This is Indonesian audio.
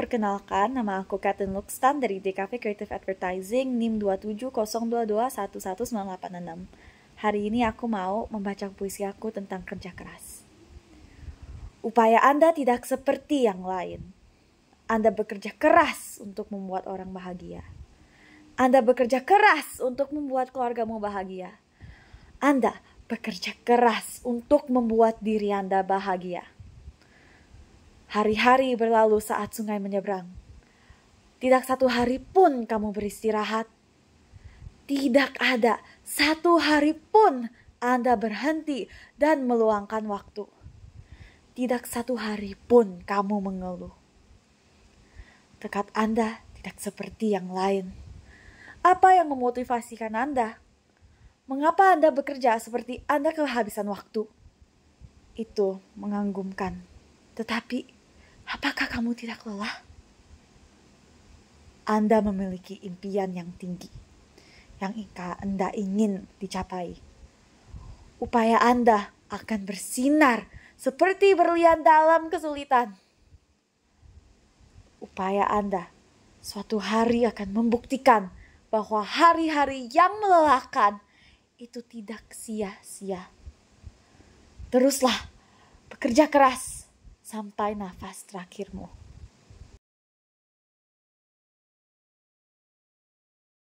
Perkenalkan, nama aku Katin Lukstan dari DKV Creative Advertising NIM 27022119866. Hari ini aku mau membaca puisi aku tentang kerja keras. Upaya Anda tidak seperti yang lain. Anda bekerja keras untuk membuat orang bahagia. Anda bekerja keras untuk membuat keluargamu bahagia. Anda bekerja keras untuk membuat diri Anda bahagia. Hari-hari berlalu saat sungai menyeberang. Tidak satu hari pun kamu beristirahat. Tidak ada satu hari pun Anda berhenti dan meluangkan waktu. Tidak satu hari pun kamu mengeluh. Tekad Anda tidak seperti yang lain. Apa yang memotivasikan Anda? Mengapa Anda bekerja seperti Anda kehabisan waktu? Itu menganggumkan. Tetapi Apakah kamu tidak lelah? Anda memiliki impian yang tinggi, yang Anda ingin dicapai. Upaya Anda akan bersinar seperti berlian dalam kesulitan. Upaya Anda suatu hari akan membuktikan bahwa hari-hari yang melelahkan itu tidak sia-sia. Teruslah bekerja keras sampai nafas terakhirmu.